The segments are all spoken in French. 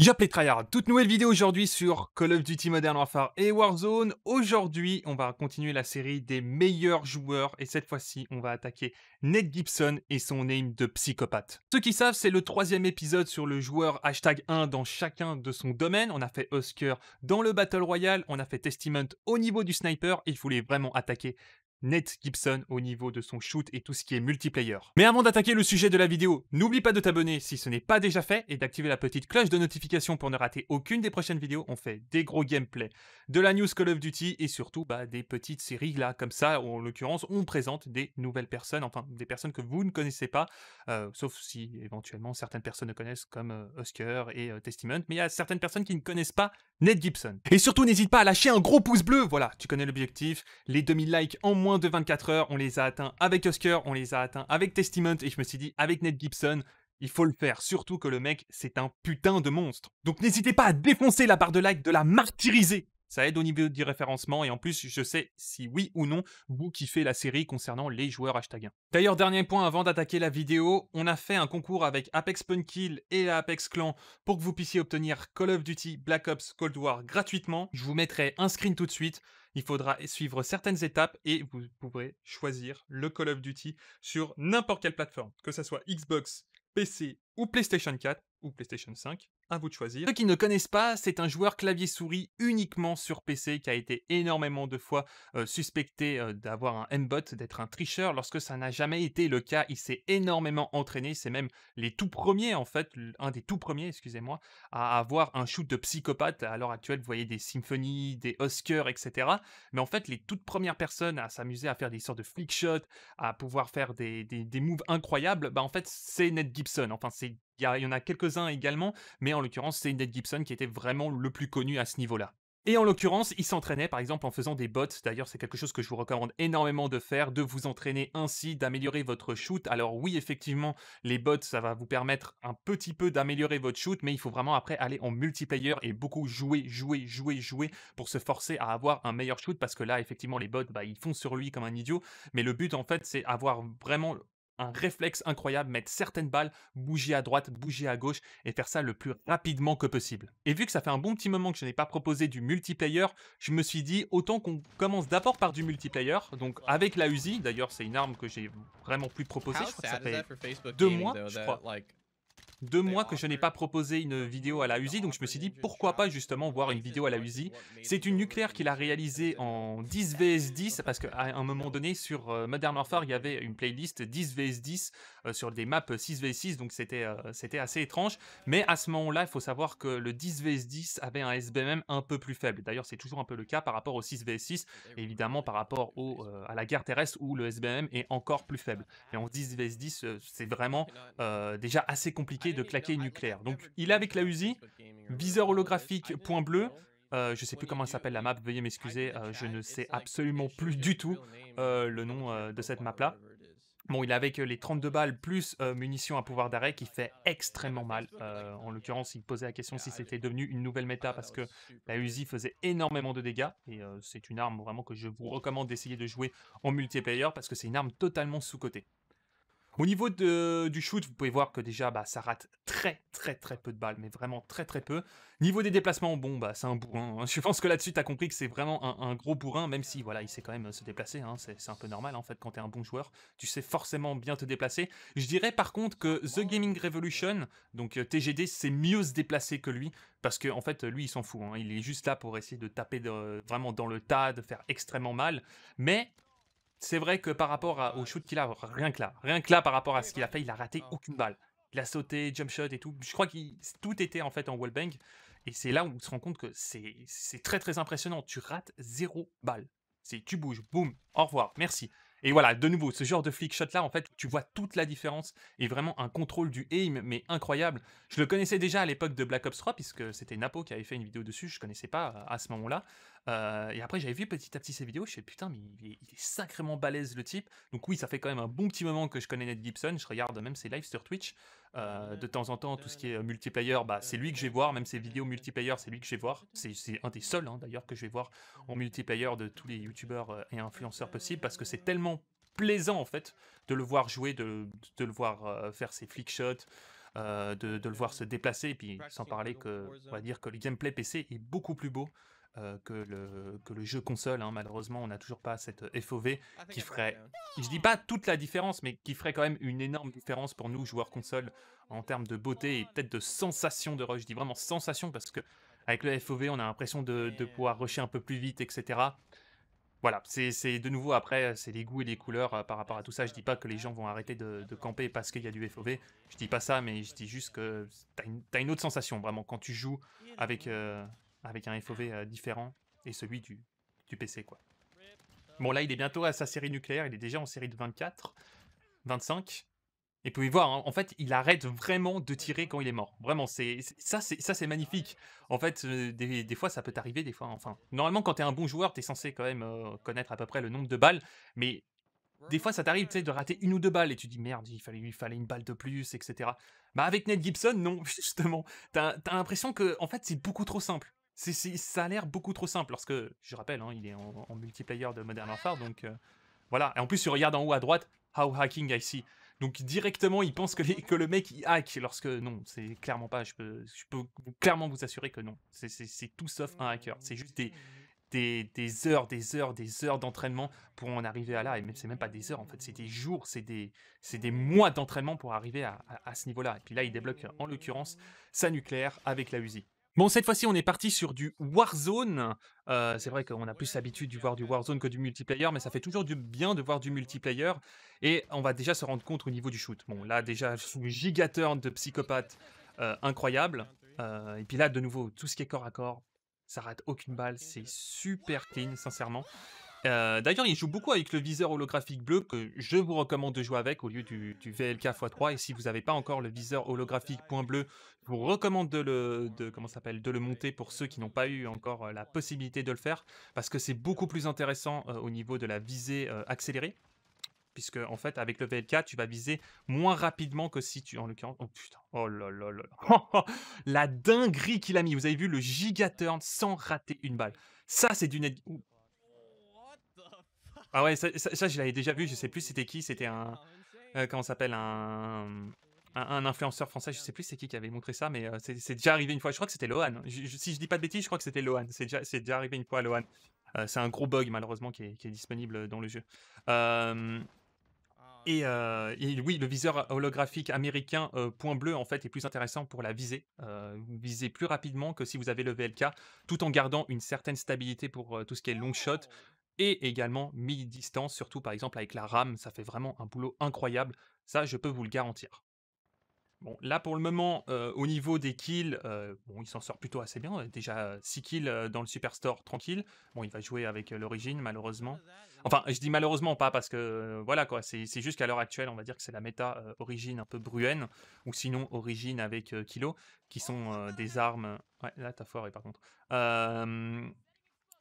J'appelais les toute nouvelle vidéo aujourd'hui sur Call of Duty Modern Warfare et Warzone. Aujourd'hui, on va continuer la série des meilleurs joueurs et cette fois-ci, on va attaquer Ned Gibson et son aim de psychopathe. Ceux qui savent, c'est le troisième épisode sur le joueur hashtag 1 dans chacun de son domaine. On a fait Oscar dans le Battle Royale, on a fait Testament au niveau du sniper et il voulait vraiment attaquer Ned Gibson au niveau de son shoot et tout ce qui est multiplayer. Mais avant d'attaquer le sujet de la vidéo, n'oublie pas de t'abonner si ce n'est pas déjà fait et d'activer la petite cloche de notification pour ne rater aucune des prochaines vidéos. On fait des gros gameplay de la news Call of Duty et surtout bah, des petites séries là comme ça. Où, en l'occurrence, on présente des nouvelles personnes, enfin des personnes que vous ne connaissez pas, euh, sauf si éventuellement certaines personnes connaissent comme Oscar euh, et euh, Testament. Mais il y a certaines personnes qui ne connaissent pas Ned Gibson. Et surtout, n'hésite pas à lâcher un gros pouce bleu. Voilà, tu connais l'objectif. Les 2000 likes en moins de 24 heures, on les a atteints avec Oscar, on les a atteints avec Testament, et je me suis dit, avec Ned Gibson, il faut le faire, surtout que le mec, c'est un putain de monstre. Donc n'hésitez pas à défoncer la barre de like, de la martyriser ça aide au niveau du référencement et en plus, je sais si oui ou non vous kiffez la série concernant les joueurs 1. D'ailleurs, dernier point avant d'attaquer la vidéo, on a fait un concours avec Apex Punkill et la Apex Clan pour que vous puissiez obtenir Call of Duty Black Ops Cold War gratuitement. Je vous mettrai un screen tout de suite. Il faudra suivre certaines étapes et vous pourrez choisir le Call of Duty sur n'importe quelle plateforme, que ce soit Xbox, PC ou PlayStation 4 ou PlayStation 5 à vous de choisir. Ceux qui ne connaissent pas, c'est un joueur clavier-souris uniquement sur PC qui a été énormément de fois euh, suspecté euh, d'avoir un M-bot, d'être un tricheur. Lorsque ça n'a jamais été le cas, il s'est énormément entraîné. C'est même les tout premiers, en fait, un des tout premiers, excusez-moi, à avoir un shoot de psychopathe. À l'heure actuelle, vous voyez des symphonies, des Oscars, etc. Mais en fait, les toutes premières personnes à s'amuser à faire des sortes de flick à pouvoir faire des, des, moves incroyables, bah en fait, c'est Ned Gibson. Enfin, c'est il y, y en a quelques-uns également, mais en l'occurrence, c'est Ned Gibson qui était vraiment le plus connu à ce niveau-là. Et en l'occurrence, il s'entraînait par exemple en faisant des bots. D'ailleurs, c'est quelque chose que je vous recommande énormément de faire, de vous entraîner ainsi, d'améliorer votre shoot. Alors oui, effectivement, les bots, ça va vous permettre un petit peu d'améliorer votre shoot, mais il faut vraiment après aller en multiplayer et beaucoup jouer, jouer, jouer, jouer pour se forcer à avoir un meilleur shoot parce que là, effectivement, les bots, bah, ils font sur lui comme un idiot. Mais le but, en fait, c'est avoir vraiment un réflexe incroyable, mettre certaines balles, bouger à droite, bouger à gauche et faire ça le plus rapidement que possible. Et vu que ça fait un bon petit moment que je n'ai pas proposé du multiplayer, je me suis dit autant qu'on commence d'abord par du multiplayer, donc avec la Uzi, d'ailleurs c'est une arme que j'ai vraiment plus proposée, je crois que ça fait deux mois, je crois deux mois que je n'ai pas proposé une euh, vidéo à la USI, donc je me suis dit pourquoi pas justement voir une vidéo à la USI. C'est une nucléaire qu'il a réalisée euh, en 10 vs 10, parce qu'à un moment donné sur euh, Modern Warfare, il y avait une playlist 10 vs 10 sur des maps 6 vs 6, donc c'était assez étrange. Mais à ce moment-là, il faut savoir que le 10 vs 10 avait un SBM un peu plus faible. D'ailleurs, c'est toujours un peu le cas par rapport au 6 vs 6, évidemment par rapport à la guerre terrestre où le SBM est encore plus faible. Et en 10 vs 10, c'est vraiment déjà assez compliqué de claquer nucléaire. Donc il est avec la Uzi, viseur holographique, point bleu. Euh, je ne sais plus comment s'appelle la map, veuillez m'excuser, euh, je ne sais absolument plus du tout euh, le nom de cette map-là. Bon, il est avec les 32 balles plus munitions à pouvoir d'arrêt qui fait extrêmement mal. en l'occurrence, il posait la question si c'était devenu une nouvelle méta parce que la Uzi faisait énormément de dégâts. Et c'est une arme vraiment que je vous recommande d'essayer de jouer en multiplayer parce que c'est une arme totalement sous-cotée. Au niveau de, du shoot, vous pouvez voir que déjà, bah, ça rate très, très, très peu de balles, mais vraiment très, très peu. Niveau des déplacements, bon, bah, c'est un bourrin. Hein. Je pense que là-dessus, tu as compris que c'est vraiment un, gros bourrin, même si, voilà, il sait quand même euh, se déplacer. Hein. C'est un peu normal, en fait, quand tu es un bon joueur, tu sais forcément bien te déplacer. Je dirais, par contre, que The Gaming Revolution, donc euh, TGD, c'est mieux se déplacer que lui, parce qu'en en fait, lui, il s'en fout. Hein. Il est juste là pour essayer de taper vraiment dans le tas, de faire extrêmement mal. Mais c'est vrai que par rapport au shoot qu'il a, rien que là, rien que là par rapport à ce qu'il a fait, il a raté aucune balle. Il a sauté, jump shot et tout. Je crois que tout était en fait en wallbang. Et c'est là où on se rend compte que c'est très très impressionnant. Tu rates zéro balle. C'est tu bouges, boum, au revoir, merci. Et voilà, de nouveau, ce genre de flick shot là, en fait, tu vois toute la différence et vraiment un contrôle du aim, mais incroyable. Je le connaissais déjà à l'époque de Black Ops 3, puisque c'était Napo qui avait fait une vidéo dessus, je connaissais pas euh, à ce moment-là. Euh, et après, j'avais vu petit à petit ses vidéos, je suis putain, mais il est, il est, sacrément balèze le type. Donc oui, ça fait quand même un bon petit moment que je connais Ned Gibson, je regarde même ses lives sur Twitch. Euh, de temps en temps, tout ce qui est euh, multiplayer, bah, c'est lui que je vais voir, même ses vidéos multiplayer, c'est lui que je vais voir. C'est un des seuls hein, d'ailleurs que je vais voir en multiplayer de tous les youtubeurs euh, et influenceurs possibles parce que c'est tellement plaisant en fait de le voir jouer, de, le voir faire ses flickshots, de, de, le voir se déplacer, et puis sans parler que, on va dire que le gameplay PC est beaucoup plus beau euh, que, le, que le jeu console. Hein. Malheureusement, on n'a toujours pas cette euh, FOV ah, qui ferait, hein. je dis pas toute la différence, mais qui ferait quand même une énorme différence pour nous, joueurs console, en termes de beauté et peut-être de sensation de rush. Je dis vraiment sensation parce que avec le FOV, on a l'impression de, pouvoir rusher un peu plus vite, etc voilà, c'est de nouveau après, c'est les goûts et les couleurs euh, par rapport à tout ça. Je dis pas que les gens vont arrêter de, camper parce qu'il y a du FOV. Je dis pas ça, mais je dis juste que tu as une autre sensation vraiment quand tu joues avec, avec un FOV euh, différent et celui du, du PC, quoi. Bon, là, il est bientôt à sa série nucléaire, il est déjà en série de 24, 25. Et pouvez voir, hein, en fait, il arrête vraiment de tirer quand il est mort. Vraiment, c'est ça, c'est magnifique. En fait, euh, des, fois, ça peut t'arriver, des fois. Enfin, normalement, quand tu t'es un bon joueur, t'es censé quand même euh, connaître à peu près le nombre de balles, mais des fois, ça t'arrive, tu sais, de rater une ou deux balles et tu dis merde, il fallait, il fallait une balle de plus, etc. Bah avec Ned Gibson, non, justement, t'as as, l'impression que, en fait, c'est beaucoup trop simple ça a l'air beaucoup trop simple, lorsque, je rappelle, hein, il est en, en, multiplayer de Modern Warfare, donc euh, voilà. Et en plus, il regarde en haut à droite, How Hacking I See. Donc directement, il pense que, que le mec, il hack, lorsque non, c'est clairement pas, je peux, clairement vous assurer que non. C'est tout sauf un hacker, c'est juste des, heures, des heures, des heures d'entraînement pour en arriver à là. Et même, c'est même pas des heures en fait, c'est des jours, c'est des, mois d'entraînement pour arriver à, ce niveau-là. Et puis là, il débloque en l'occurrence sa nucléaire avec la Uzi. Bon, cette fois-ci, on est parti sur du Warzone. Euh, c'est vrai qu'on a plus l'habitude de voir du Warzone que du multiplayer, mais ça fait toujours du bien de voir du multiplayer. Et on va déjà se rendre compte au niveau du shoot. Bon, là, déjà, sous turn de psychopathe euh, incroyable. Euh, et puis là, de nouveau, tout ce qui est corps à corps, ça rate aucune balle. C'est super clean, sincèrement. Euh, d'ailleurs, il joue beaucoup avec le viseur holographique bleu que je vous recommande de jouer avec au lieu du, VLK x3. Et si vous n'avez pas encore le viseur holographique point bleu, je vous recommande de le, comment s'appelle, de le monter pour ceux qui n'ont pas eu encore euh, la possibilité de le faire parce que c'est beaucoup plus intéressant euh, au niveau de la visée accélérée. Puisque, en fait, avec le VLK, tu vas viser moins rapidement que si tu. En l'occurrence. Oh putain. Oh là là là. la dinguerie qu'il a mis. Vous avez vu le turn sans rater une balle. Ça, c'est du ah ouais, ça, je l'avais déjà vu, je sais plus c'était qui, c'était un... Euh, comment s'appelle un, un, influenceur français, je sais plus c'est qui qui avait montré ça, mais euh, c'est déjà arrivé une fois, je crois que c'était Lohan. si je, si je dis pas de bêtises, je crois que c'était Lohan, c'est déjà, déjà arrivé une fois à Lohan. Euh, c'est un gros bug malheureusement qui est, qui est disponible dans le jeu. Euh, et, oui, le viseur holographique américain point bleu en fait est plus intéressant pour la visée. Euh, vous visez plus rapidement que si vous avez le VLK, tout en gardant une certaine stabilité pour tout ce qui est long shot et également mi-distance, surtout par exemple avec la rame, ça fait vraiment un boulot incroyable, ça je peux vous le garantir. Bon, là pour le moment, euh, au niveau des kills, euh, bon, il s'en sort plutôt assez bien. Déjà 6 kills euh, dans le Superstore, tranquille. Bon, il va jouer avec l'origine, malheureusement. Enfin, je dis malheureusement pas parce que voilà quoi, c'est juste qu'à l'heure actuelle, on va dire que c'est la méta origine un peu bruenne, ou sinon origine avec kilo, qui sont des armes. Ouais, là t'as foiré par contre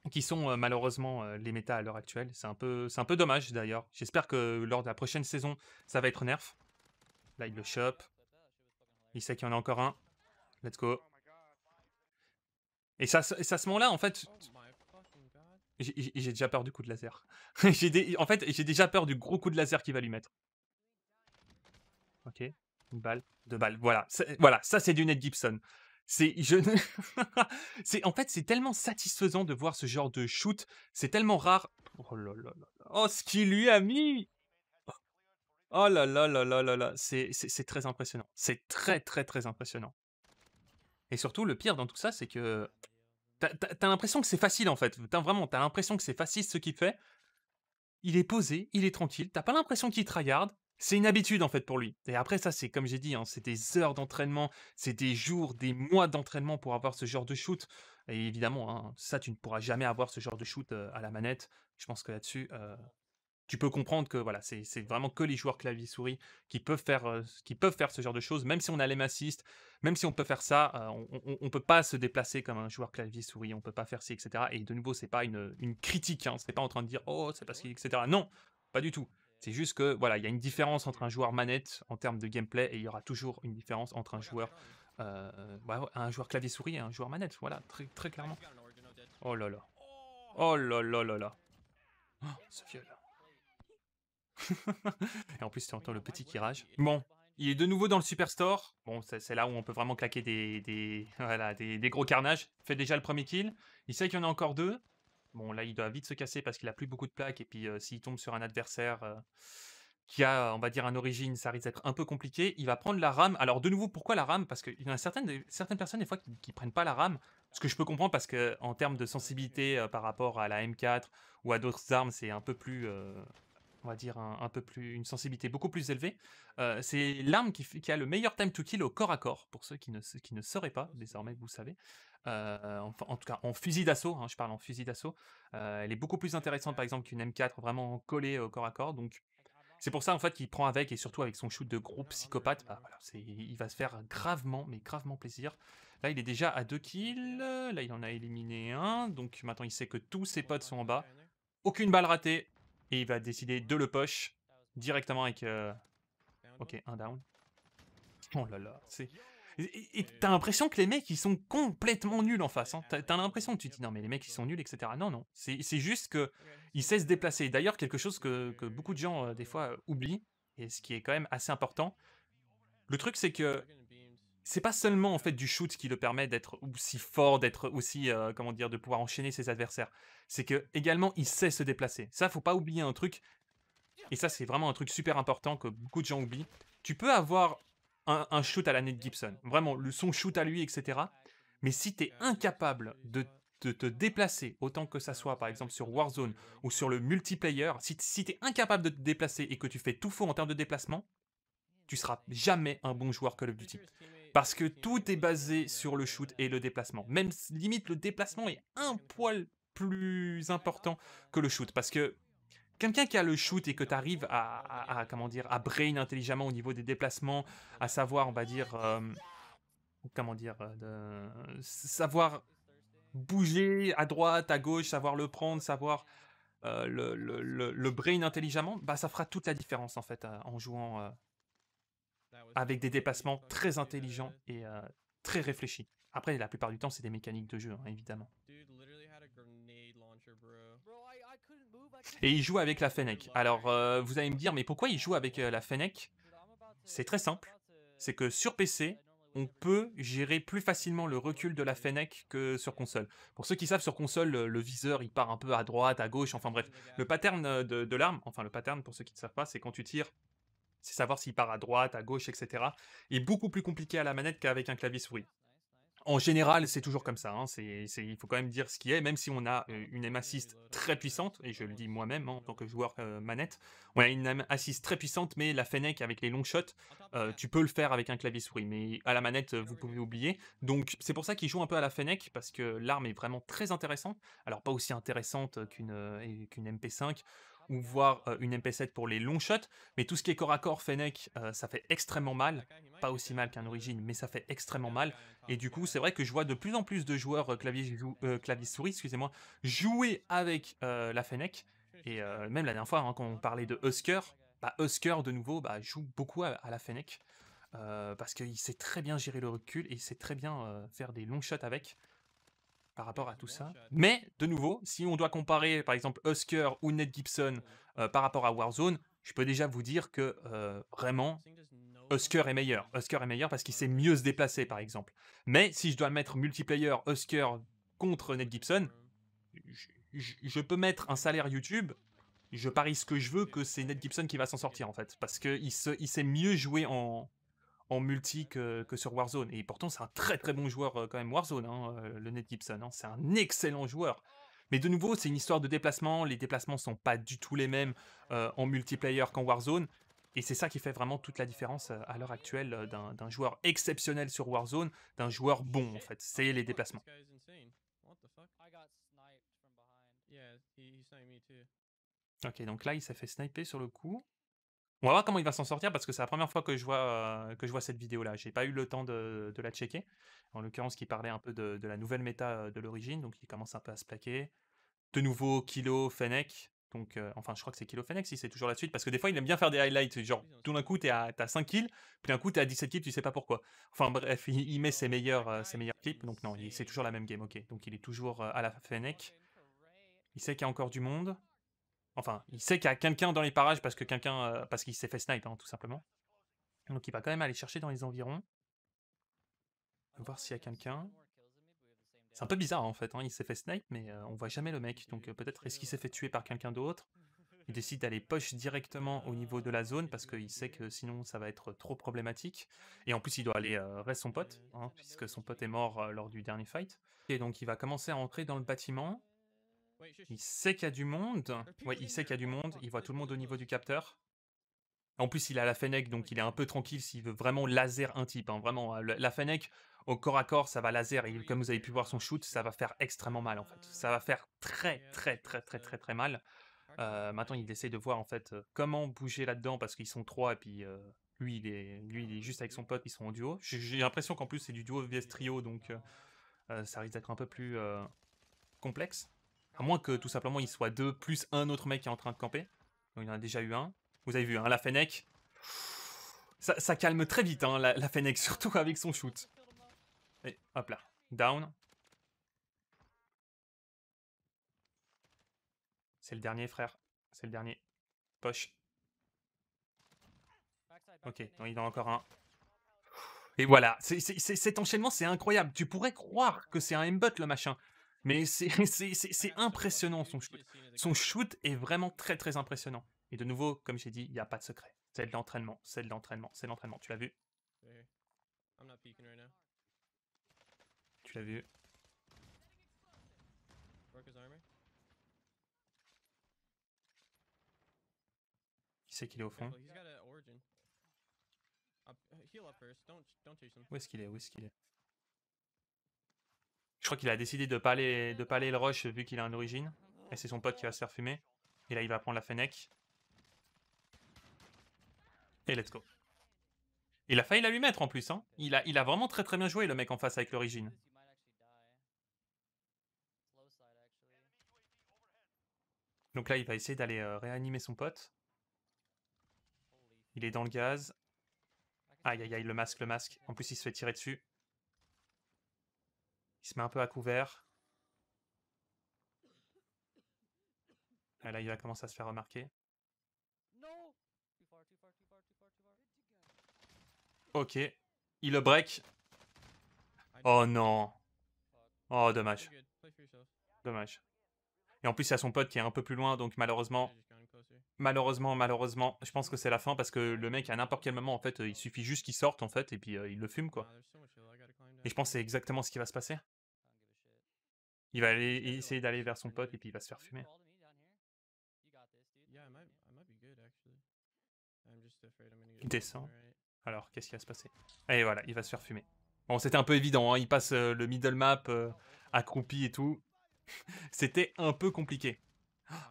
qui sont malheureusement les méta à l'heure actuelle. C'est un peu, c'est un peu dommage d'ailleurs. J'espère que lors de la prochaine saison, ça va être nerf. Là, il le chope. Il sait qu'il y en a encore un. Let's go. Et ça, ça se moment-là, en fait, j'ai déjà peur du coup de laser. J'ai, en fait, j'ai déjà peur du gros coup de laser qu'il va lui mettre. Ok, une balle, deux balles. Voilà, voilà, ça c'est du Ned Gibson. C'est, je c'est, en fait, c'est tellement satisfaisant de voir ce genre de shoot. C'est tellement rare. Oh là là là. Oh, ce qu'il lui a mis. Oh là là là là là là. C'est, c'est très impressionnant. C'est très très très impressionnant. Et surtout, le pire dans tout ça, c'est que T'as l'impression que c'est facile en fait. As, vraiment, t'as l'impression que c'est facile ce qu'il fait. Il est posé, il est tranquille. T'as pas l'impression qu'il tryhard c'est une habitude en fait pour lui. Et après ça, c'est comme j'ai dit, hein, c'est des heures d'entraînement, c'est des jours, des mois d'entraînement pour avoir ce genre de shoot. Et évidemment, hein, ça, tu ne pourras jamais avoir ce genre de shoot à la manette. Je pense que là-dessus, tu peux comprendre que voilà, c'est vraiment que les joueurs clavier-souris qui peuvent faire qui peuvent faire ce genre de choses. Même si on a les massistes, même si on peut faire ça, on, ne peut pas se déplacer comme un joueur clavier-souris. On peut pas faire ci, etc. Et de nouveau, c'est pas une, critique. Hein, n'est pas en train de dire oh c'est parce qu'il etc. Non, pas du tout. C'est juste que voilà, il y a une différence entre un joueur manette en termes de gameplay et il y aura toujours une différence entre un joueur, euh, bah, un joueur clavier souris et un joueur manette. Voilà, très, très clairement. Oh là là. Oh! oh là là là là. Oh, ce là. et en plus, tu entends le petit qui Bon, il est de nouveau dans le Superstore. Bon, c'est là où on peut vraiment claquer des, des, voilà, des, gros carnages. Fait déjà le premier kill. Il sait qu'il y en a encore deux. Bon, là, il doit vite se casser parce qu'il a plus beaucoup de plaques. Et puis, s'il tombe sur un adversaire qui a, on va dire, un origine, ça risque d'être un peu compliqué. Il va prendre la rame. Alors, de nouveau, pourquoi la rame Parce qu'il y en a certaines, certaines personnes, des fois, qui, ne prennent pas la rame. Ce que je peux comprendre parce que, en termes de sensibilité par rapport à la M4 ou à d'autres armes, c'est un peu plus on va dire, un, peu plus, une sensibilité beaucoup plus élevée. Euh, c'est l'arme qui, a le meilleur time to kill au corps à corps, pour ceux qui ne, qui ne sauraient pas, désormais, vous savez. Euh, en, tout cas, en fusil d'assaut, hein, je parle en fusil d'assaut. Euh, elle est beaucoup plus intéressante, par exemple, qu'une M4, vraiment collée au corps à corps. Donc, c'est pour ça, en fait, qu'il prend avec, et surtout avec son shoot de groupe psychopathe, bah, il va se faire gravement, mais gravement plaisir. Là, il est déjà à 2 kills, là, il en a éliminé un, donc maintenant, il sait que tous ses potes sont en bas. Aucune balle ratée, et il va décider de le poche directement avec... Euh, ok, un down. Oh là là, Et t'as l'impression que les mecs, ils sont complètement nuls en face. Hein. T'as l'impression que tu te dis, non mais les mecs, ils sont nuls, etc. Non, non. C'est juste que ils savent se déplacer. D'ailleurs, quelque chose que, que, beaucoup de gens, euh, des fois, oublient, et ce qui est quand même assez important, le truc, c'est que c'est pas seulement en fait du shoot qui le permet d'être aussi fort, d'être aussi euh, comment dire, de pouvoir enchaîner ses adversaires. C'est que également il sait se déplacer. Ça, faut pas oublier un truc. Et ça, c'est vraiment un truc super important que beaucoup de gens oublient. Tu peux avoir un, shoot à l'année de Gibson, vraiment le son shoot à lui, etc. Mais si tu es incapable de, te déplacer autant que ça soit par exemple sur Warzone ou sur le multiplayer, si, si tu es incapable de te déplacer et que tu fais tout faux en termes de déplacement, tu seras jamais un bon joueur Call of Duty. Parce que tout est basé sur le shoot et le déplacement. Même limite, le déplacement est un poil plus important que le shoot. Parce que quelqu'un qui a le shoot et que tu arrives à, comment dire, à brain intelligemment au niveau des déplacements, à savoir, on va dire, euh, comment dire, euh, savoir bouger à droite, à gauche, savoir le prendre, savoir euh, le, brain intelligemment, bah ça fera toute la différence en fait en jouant avec des dépassements très intelligents et euh, très réfléchis. Après, la plupart du temps, c'est des mécaniques de jeu, hein, évidemment. Et il joue avec la Fennec. Alors, euh, vous allez me dire, mais pourquoi il joue avec euh, la Fennec C'est très simple. C'est que sur PC, on peut gérer plus facilement le recul de la Fennec que sur console. Pour ceux qui savent, sur console, le, viseur, il part un peu à droite, à gauche, enfin bref. Le pattern de, de l'arme, enfin le pattern, pour ceux qui ne savent pas, c'est quand tu tires c'est savoir s'il part à droite, à gauche, etc. est beaucoup plus compliqué à la manette qu'avec un clavier souris. En général, c'est toujours comme ça. Hein, il faut quand même dire ce qui est, même si on a une m assist très puissante, et je le dis moi-même hein, en tant que joueur manette, on a une aim assist très puissante, mais la Fennec avec les long shots, tu peux le faire avec un clavier souris, mais à la manette, vous pouvez oublier. Donc c'est pour ça qu'il joue un peu à la Fennec, parce que l'arme est vraiment très intéressante. Alors pas aussi intéressante qu'une MP5 ou voir euh, une MP7 pour les longs shots, mais tout ce qui est corps à corps, Fennec, euh, ça fait extrêmement mal, pas aussi mal qu'un origine, mais ça fait extrêmement mal, et du coup c'est vrai que je vois de plus en plus de joueurs euh, clavier, souris, excusez-moi, jouer avec la Fennec, et même la dernière fois hein, quand on parlait de Husker, bah, Husker de nouveau bah, joue beaucoup à, la Fennec, parce qu'il sait très bien gérer le recul et il sait très bien faire des long shots avec par rapport à tout ça. Mais, de nouveau, si on doit comparer par exemple Husker ou Ned Gibson euh, par rapport à Warzone, je peux déjà vous dire que euh, vraiment, Husker est meilleur. Husker est meilleur parce qu'il sait mieux se déplacer par exemple. Mais si je dois mettre multiplayer Husker contre Ned Gibson, je, peux mettre un salaire YouTube je parie ce que je veux que c'est Ned Gibson qui va s'en sortir en fait, parce qu'il il sait mieux jouer en, en multi que, sur Warzone. Et pourtant, c'est un très très bon joueur euh, quand même Warzone, hein, euh, le Ned Gibson. Hein. c'est un excellent joueur. Mais de nouveau, c'est une histoire de déplacement. Les déplacements sont pas du tout les mêmes euh, en multiplayer qu'en Warzone. Et c'est ça qui fait vraiment toute la différence à l'heure actuelle d'un joueur exceptionnel sur Warzone, d'un joueur bon en fait. C'est les déplacements. Ok, donc là, il s'est fait sniper sur le coup. On va voir comment il va s'en sortir parce que c'est la première fois que je vois, euh, que je vois cette vidéo-là. J'ai pas eu le temps de, la checker. En l'occurrence, qui parlait un peu de, la nouvelle méta euh, de l'origine, donc il commence un peu à se plaquer. De nouveau, Kilo, Fennec. Donc, euh, enfin, je crois que c'est Kilo Fennec si c'est toujours la suite parce que des fois, il aime bien faire des highlights. Genre, tout d'un coup, t'es à, 5 kills, puis d'un coup, t'es à 17 kills, tu sais pas pourquoi. Enfin, bref, il, met ses meilleurs, meilleurs clips. Donc, non, c'est toujours la même game, ok. Donc, il est toujours à la Fennec. Il sait qu'il y a encore du monde. Enfin, il sait qu'il y a quelqu'un dans les parages parce que quelqu'un, euh, parce qu'il s'est fait snipe, hein, tout simplement. Donc il va quand même aller chercher dans les environs, voir s'il y a quelqu'un. C'est un peu bizarre en fait, hein, il s'est fait snipe, mais on euh, on voit jamais le mec. Donc euh, peut-être est-ce qu'il s'est fait tuer par quelqu'un d'autre. Il décide d'aller poche directement au niveau de la zone parce qu'il sait que sinon ça va être trop problématique. Et en plus, il doit aller reste son pote, hein, puisque son pote est mort lors du dernier fight. Et donc il va commencer à entrer dans le bâtiment. Il sait qu'il y a du monde. Ouais, il sait qu'il y a du monde. Il voit tout le monde au niveau du capteur. En plus, il a la Fennec, donc il est un peu tranquille s'il veut vraiment laser un type. Hein, vraiment, hein. la Fennec, au corps à corps, ça va laser. Et ah comme vous avez pu voir son shoot, ça va faire extrêmement mal, en fait. Ah, ça va faire très, très, très, très, très, très mal. Euh, maintenant, il essaie de voir, en fait, euh, comment bouger là-dedans, parce qu'ils sont trois, et puis euh, lui, il est, lui, il est juste avec son pote, ils sont en duo. J'ai l'impression qu'en plus, c'est du duo vs trio, donc ça risque d'être un peu plus complexe. À moins que tout simplement il soit deux plus un autre mec qui est en train de camper. il en a déjà eu un. Vous avez vu, un hein, la Fennec. Ça, calme très vite, hein, la, Fennec, surtout avec son shoot. Et hop là, down. C'est le dernier, frère. C'est le dernier. Poche. Ok, il en a encore un. Et voilà, cet enchaînement, c'est incroyable. Tu pourrais croire que c'est un M-Bot, le machin. Mais c'est impressionnant, son shoot. Son shoot est vraiment très très impressionnant. Et de nouveau, comme j'ai dit, il n'y a pas de secret. C'est de l'entraînement, c'est de l'entraînement, c'est de l'entraînement. Tu l'as vu Tu l'as vu Qui c'est qu'il est au fond uh, Où est-ce qu'il est Où est-ce qu'il est je crois qu'il a décidé de pas de pas aller le rush vu qu'il a un origine. Et c'est son pote qui va se faire fumer. Et là, il va prendre la Fennec. Et let's go. Il a failli la lui mettre en plus. Hein. Il, a, il a vraiment très très bien joué le mec en face avec l'origine. Donc là, il va essayer d'aller euh, réanimer son pote. Il est dans le gaz. Aïe aïe aïe, le masque, le masque. En plus, il se fait tirer dessus. Il se met un peu à couvert. Ah, là, il va commencer à se faire remarquer. Ok. Il le break. Oh non. Oh, dommage. Dommage. Et en plus, il y a son pote qui est un peu plus loin, donc malheureusement... Malheureusement, malheureusement, je pense que c'est la fin parce que le mec, à n'importe quel moment, en fait, il suffit juste qu'il sorte, en fait, et puis euh, il le fume, quoi. Et je pense que c'est exactement ce qui va se passer. Il va aller essayer d'aller vers son pote et puis il va se faire fumer. Il descend. Alors, qu'est-ce qui va se passer Et voilà, il va se faire fumer. Bon, c'était un peu évident, hein, il passe euh, le middle map euh, accroupi et tout. c'était un peu compliqué.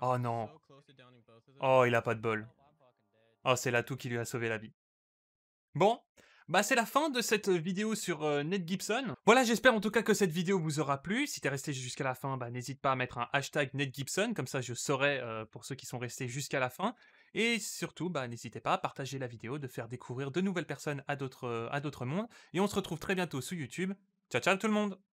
Ah, oh non. Oh, il a pas de bol. Oh, c'est l'atout qui lui a sauvé la vie. Bon, bah c'est la fin de cette euh, vidéo sur euh, Ned Gibson. Voilà, j'espère en tout cas que cette vidéo vous aura plu. Si t'es resté jusqu'à la fin, bah n'hésite pas à mettre un hashtag Ned Gibson, comme ça je saurai euh, pour ceux qui sont restés jusqu'à la fin. Et surtout, bah, n'hésitez pas à partager la vidéo, de faire découvrir de nouvelles personnes à d'autres d'autres mondes. Et on se retrouve très bientôt sur YouTube. Ciao ciao tout le monde